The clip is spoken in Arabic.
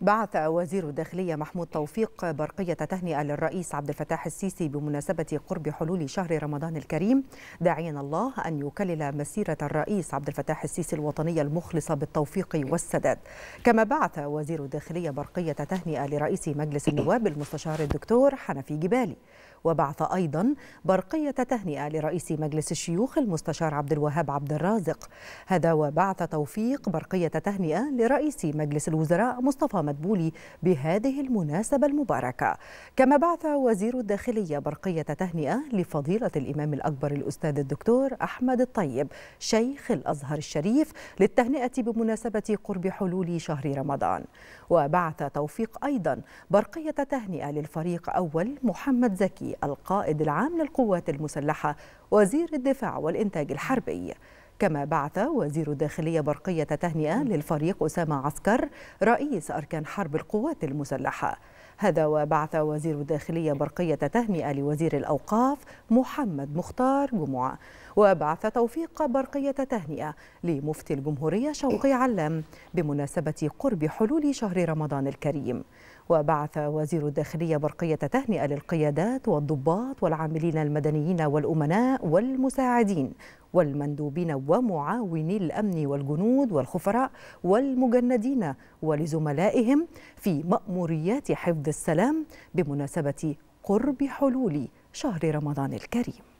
بعث وزير الداخلية محمود توفيق برقية تهنئة للرئيس عبد الفتاح السيسي بمناسبة قرب حلول شهر رمضان الكريم داعيا الله أن يكلل مسيرة الرئيس عبد الفتاح السيسي الوطنية المخلصة بالتوفيق والسداد كما بعث وزير الداخلية برقية تهنئة لرئيس مجلس النواب المستشار الدكتور حنفي جبالي وبعث أيضا برقية تهنئة لرئيس مجلس الشيوخ المستشار عبد الوهاب عبد الرازق هذا وبعث توفيق برقية تهنئة لرئيس مجلس الوزراء مصطفى مدبولي بهذه المناسبة المباركة كما بعث وزير الداخلية برقية تهنئة لفضيلة الإمام الأكبر الأستاذ الدكتور أحمد الطيب شيخ الأزهر الشريف للتهنئة بمناسبة قرب حلول شهر رمضان وبعث توفيق أيضا برقية تهنئة للفريق أول محمد زكي القائد العام للقوات المسلحة وزير الدفاع والإنتاج الحربي كما بعث وزير الداخلية برقية تهنئة للفريق أسامة عسكر رئيس أركان حرب القوات المسلحة هذا وبعث وزير الداخلية برقية تهنئة لوزير الأوقاف محمد مختار جمعة وبعث توفيق برقية تهنئة لمفتي الجمهورية شوقي علام بمناسبة قرب حلول شهر رمضان الكريم وبعث وزير الداخلية برقية تهنئة للقيادات والضباط والعاملين المدنيين والأمناء والمساعدين والمندوبين ومعاوني الأمن والجنود والخفراء والمجندين ولزملائهم في مأموريات حفظ السلام بمناسبة قرب حلول شهر رمضان الكريم